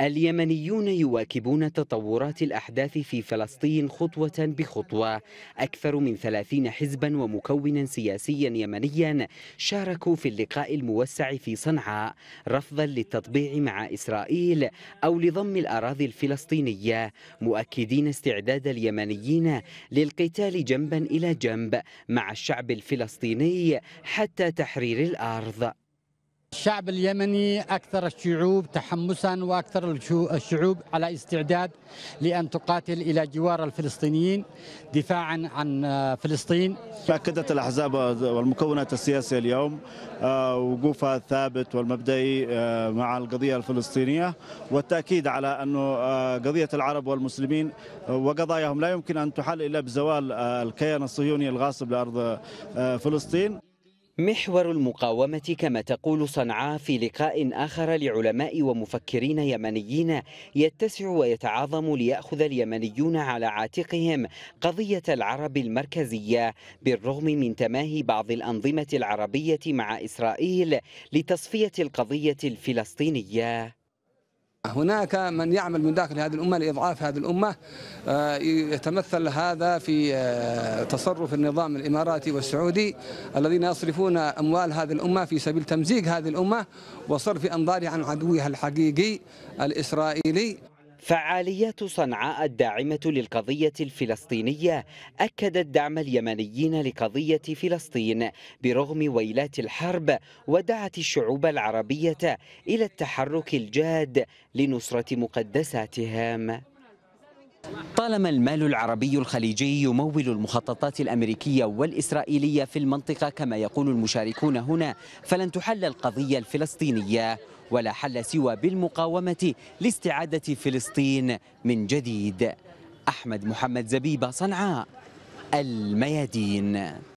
اليمنيون يواكبون تطورات الأحداث في فلسطين خطوة بخطوة أكثر من ثلاثين حزبا ومكونا سياسيا يمنيا شاركوا في اللقاء الموسع في صنعاء رفضا للتطبيع مع إسرائيل أو لضم الأراضي الفلسطينية مؤكدين استعداد اليمنيين للقتال جنبا إلى جنب مع الشعب الفلسطيني حتى تحرير الأرض الشعب اليمني أكثر الشعوب تحمسا وأكثر الشعوب على استعداد لأن تقاتل إلى جوار الفلسطينيين دفاعا عن آه، فلسطين أكدت الأحزاب والمكونات السياسية اليوم آه، وقوفها الثابت والمبدئي آه، مع القضية الفلسطينية والتأكيد على أن قضية العرب والمسلمين وقضاياهم لا يمكن أن تحل إلا بزوال الكيان الصهيوني الغاصب لأرض فلسطين محور المقاومة كما تقول صنعاء في لقاء آخر لعلماء ومفكرين يمنيين يتسع ويتعاظم ليأخذ اليمنيون على عاتقهم قضية العرب المركزية بالرغم من تماهي بعض الأنظمة العربية مع إسرائيل لتصفية القضية الفلسطينية هناك من يعمل من داخل هذه الأمة لإضعاف هذه الأمة آه، يتمثل هذا في آه، تصرف النظام الإماراتي والسعودي الذين يصرفون أموال هذه الأمة في سبيل تمزيق هذه الأمة وصرف أنظارها عن عدوها الحقيقي الإسرائيلي فعاليات صنعاء الداعمة للقضية الفلسطينية أكدت دعم اليمنيين لقضية فلسطين برغم ويلات الحرب ودعت الشعوب العربية إلى التحرك الجاد لنصرة مقدساتهم طالما المال العربي الخليجي يمول المخططات الأمريكية والإسرائيلية في المنطقة كما يقول المشاركون هنا فلن تحل القضية الفلسطينية ولا حل سوى بالمقاومة لاستعادة فلسطين من جديد أحمد محمد زبيبة صنعاء الميادين